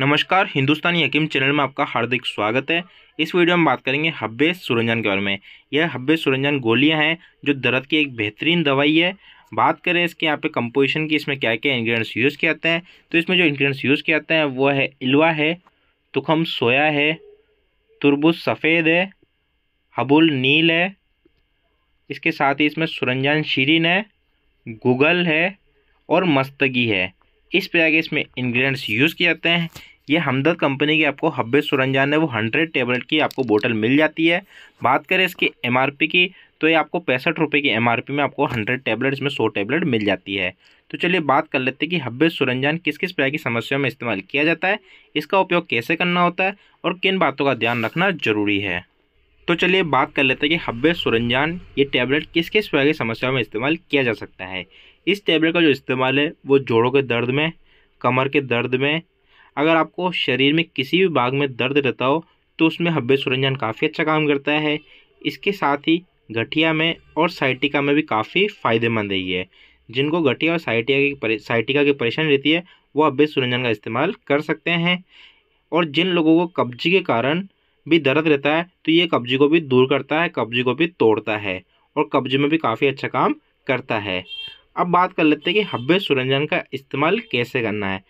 नमस्कार हिंदुस्तानी यकीम चैनल में आपका हार्दिक स्वागत है इस वीडियो में बात करेंगे हब्बे सुरंजन के बारे में यह हब्बे सुरंजन गोलियां हैं जो दर्द की एक बेहतरीन दवाई है बात करें इसके यहाँ पे कंपोजिशन की इसमें क्या क्या इंग्रेडिएंट्स यूज़ किए जाते हैं तो इसमें जो इंग्रेडिएंट्स यूज़ किए जाते हैं वो है इलवा है तुखम सोया है तुरबुज सफ़ेद है हबुल नील है इसके साथ ही इसमें सुरंजन शीरिन है गुगल है और मस्तगी है इस प्रकार के इसमें इंग्रेडिएंट्स यूज़ किए जाते हैं ये हमदर्द कंपनी की आपको हब्बे सुरंजान है वो हंड्रेड टेबलेट की आपको बोतल मिल जाती है बात करें इसकी एम की तो ये आपको पैंसठ रुपये की एम में आपको हंड्रेड टेबलेट इसमें सौ टेबलेट मिल जाती है तो चलिए बात कर लेते हैं कि हब्बे सुरंजान किस किस प्रकार की समस्याओं में इस्तेमाल किया जाता है इसका उपयोग कैसे करना होता है और किन बातों का ध्यान रखना जरूरी है तो चलिए बात कर लेते हैं कि हब्बे सुरंजान ये टैबलेट किस किस तरह की समस्याओं में इस्तेमाल किया जा सकता है इस टैबलेट का जो इस्तेमाल है वो जोड़ों के दर्द में कमर के दर्द में अगर आपको शरीर में किसी भी भाग में दर्द रहता हो तो उसमें हब्बे सुरंजान काफ़ी अच्छा काम करता है इसके साथ ही गठिया में और साइटिका में भी काफ़ी फ़ायदेमंद है ये जिनको गठिया और साइटिया की साइटिका की परेशानी रहती है वो हब्बे सुरंजन का इस्तेमाल कर सकते हैं और जिन लोगों को कब्जी के कारण भी दर्द रहता है तो ये कब्जी को भी दूर करता है कब्जी को भी तोड़ता है और कब्जे में भी काफ़ी अच्छा काम करता है अब बात कर लेते हैं कि हब्बे सुरंजन का इस्तेमाल कैसे करना है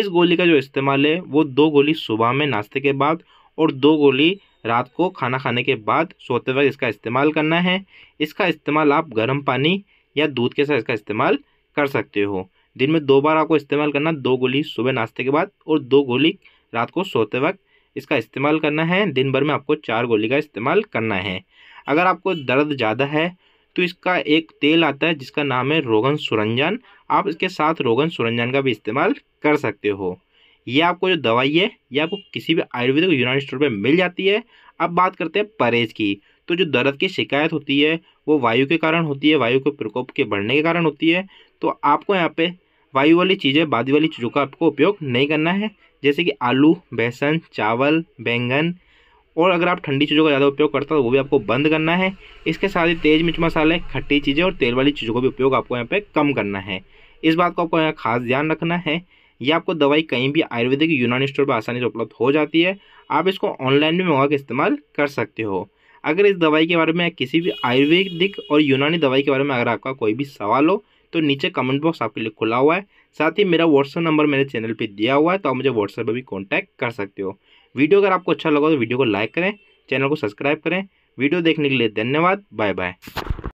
इस गोली का जो इस्तेमाल है वो दो गोली सुबह में नाश्ते के बाद और दो गोली रात को खाना खाने के बाद सोते वक्त इसका इस्तेमाल करना है इसका इस्तेमाल आप गर्म पानी या दूध के साथ इसका इस्तेमाल कर सकते हो दिन में दो बार आपको इस्तेमाल करना दो गोली सुबह नाश्ते के बाद और दो गोली रात को सोते वक्त इसका इस्तेमाल करना है दिन भर में आपको चार गोली का इस्तेमाल करना है अगर आपको दर्द ज़्यादा है तो इसका एक तेल आता है जिसका नाम है रोगन सुरंजन आप इसके साथ रोगन सुरंजन का भी इस्तेमाल कर सकते हो ये आपको जो दवाई है ये आपको किसी भी आयुर्वेदिक यूनानी स्टोर पर मिल जाती है अब बात करते हैं परहेज की तो जो दर्द की शिकायत होती है वो वायु के कारण होती है वायु के प्रकोप के बढ़ने के कारण होती है तो आपको यहाँ पे वायु वाली चीज़ें बादी वाली चीज़ों का आपको उपयोग नहीं करना है जैसे कि आलू बेसन चावल बैंगन और अगर आप ठंडी चीज़ों का ज़्यादा उपयोग करते हो तो वो भी आपको बंद करना है इसके साथ ही तेज़ मिर्च मसाले खट्टी चीज़ें और तेल वाली चीज़ों का भी उपयोग आपको यहाँ पे कम करना है इस बात को आपको यहाँ खास ध्यान रखना है ये आपको दवाई कहीं भी आयुर्वेदिक यूनानी स्टोर पर आसानी से उपलब्ध हो जाती है आप इसको ऑनलाइन भी मंगा के इस्तेमाल कर सकते हो अगर इस दवाई के बारे में किसी भी आयुर्वेदिक और यूनानी दवाई के बारे में अगर आपका कोई भी सवाल हो तो नीचे कमेंट बॉक्स आपके लिए खुला हुआ है साथ ही मेरा व्हाट्सअप नंबर मेरे चैनल पर दिया हुआ है तो आप मुझे व्हाट्सएप पर भी कॉन्टैक्ट कर सकते हो वीडियो अगर आपको अच्छा लगा तो वीडियो को लाइक करें चैनल को सब्सक्राइब करें वीडियो देखने के लिए धन्यवाद बाय बाय